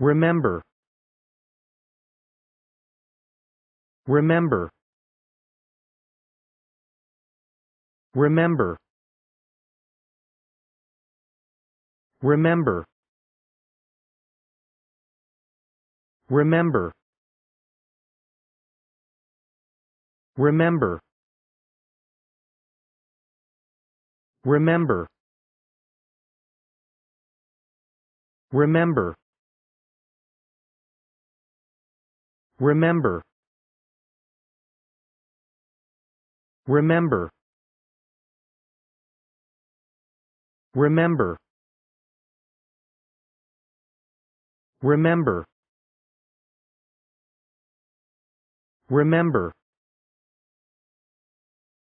Remember. Remember. Remember. Remember. Remember. Remember. Remember. Remember. Remember. Remember. Remember. Remember. Remember.